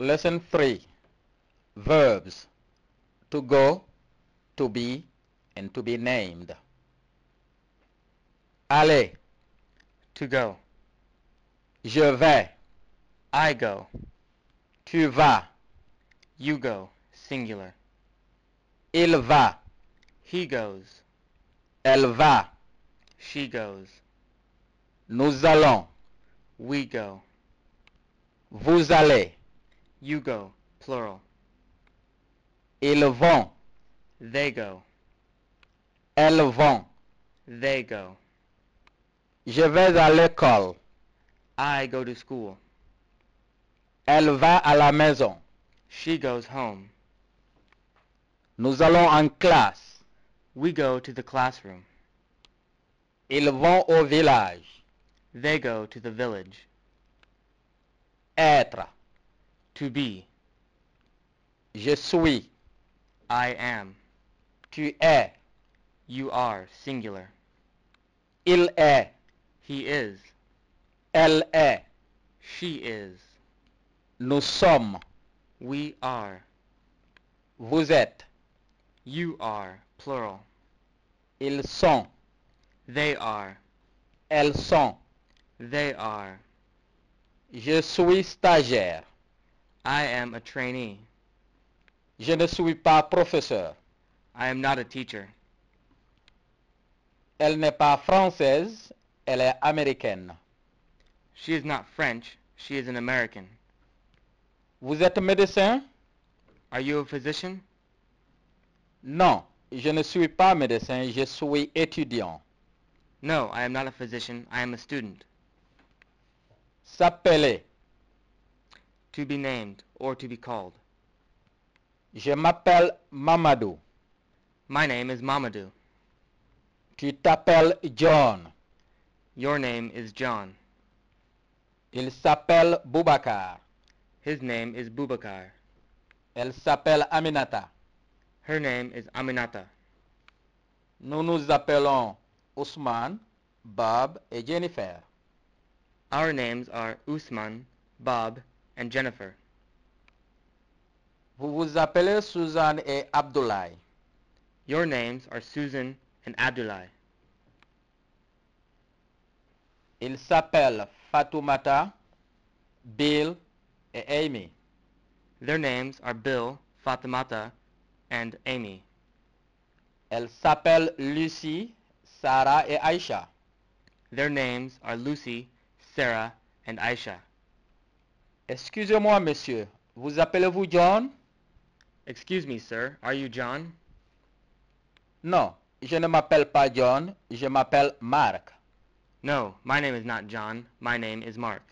Lesson 3 Verbs To go, to be, and to be named. Aller To go. Je vais I go. Tu vas You go. Singular. Il va He goes. Elle va She goes. Nous allons We go. Vous allez you go. plural. Ils vont. They go. Elles vont. They go. Je vais à l'école. I go to school. Elle va à la maison. She goes home. Nous allons en classe. We go to the classroom. Ils vont au village. They go to the village. Être. to be. Je suis, I am. Tu es, you are, singular. Il est, he is. Elle est, she is. Nous sommes, we are. Vous êtes, you are, plural. Ils sont, they are. Elles sont, they are. Je suis stagiaire. I am a trainee. Je ne suis pas professeur. I am not a teacher. Elle n'est pas française, elle est américaine. She is not French, she is an American. Vous êtes médecin? Are you a physician? Non, je ne suis pas médecin, je suis étudiant. No, I am not a physician, I am a student. S'appeler. to be named or to be called. Je m'appelle Mamadou. My name is Mamadou. Tu t'appelles John. Your name is John. Il s'appelle Boubacar. His name is Boubacar. Elle s'appelle Aminata. Her name is Aminata. Nous nous appelons Ousmane, Bob et Jennifer. Our names are Ousmane, Bob, and Jennifer. Vous vous appelez Susan et Abdoulaye. Your names are Susan and Abdoulaye. Ils s'appellent Fatoumata, Bill et Amy. Their names are Bill, Fatoumata, and Amy. Elles s'appellent Lucy, Sarah et Aisha. Their names are Lucy, Sarah, and Aisha. Excusez-moi, monsieur. Vous appelez-vous John? Excuse me, sir. Are you John? Non, je ne m'appelle pas John. Je m'appelle Mark. No, my name is not John. My name is Mark.